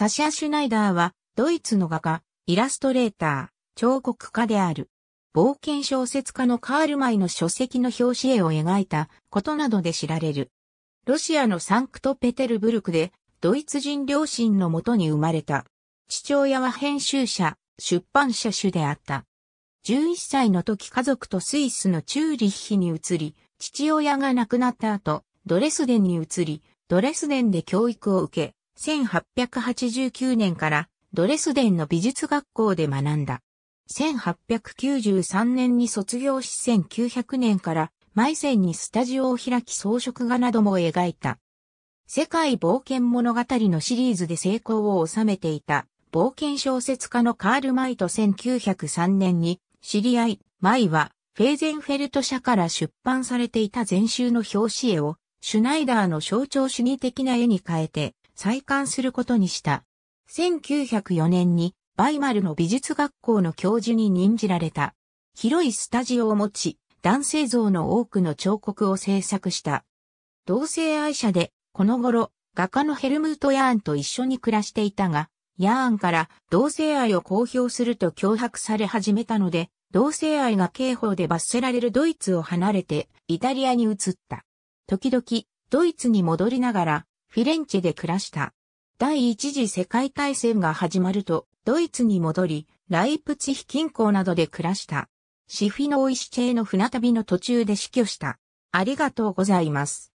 サシア・シュナイダーは、ドイツの画家、イラストレーター、彫刻家である。冒険小説家のカールマイの書籍の表紙絵を描いたことなどで知られる。ロシアのサンクトペテルブルクでドイツ人両親のもとに生まれた。父親は編集者、出版社主であった。11歳の時家族とスイスのチューリッヒに移り、父親が亡くなった後、ドレスデンに移り、ドレスデンで教育を受け、1889年からドレスデンの美術学校で学んだ。1893年に卒業し1900年からマイセンにスタジオを開き装飾画なども描いた。世界冒険物語のシリーズで成功を収めていた冒険小説家のカール・マイと1903年に知り合い、マイはフェーゼンフェルト社から出版されていた全集の表紙絵をシュナイダーの象徴主義的な絵に変えて再刊することにした。1904年にバイマルの美術学校の教授に任じられた。広いスタジオを持ち、男性像の多くの彫刻を制作した。同性愛者で、この頃、画家のヘルムート・ヤーンと一緒に暮らしていたが、ヤーンから同性愛を公表すると脅迫され始めたので、同性愛が刑法で罰せられるドイツを離れて、イタリアに移った。時々、ドイツに戻りながら、フィレンチェで暮らした。第一次世界大戦が始まると、ドイツに戻り、ライプツヒ近郊などで暮らした。シフィノイシチェへの船旅の途中で死去した。ありがとうございます。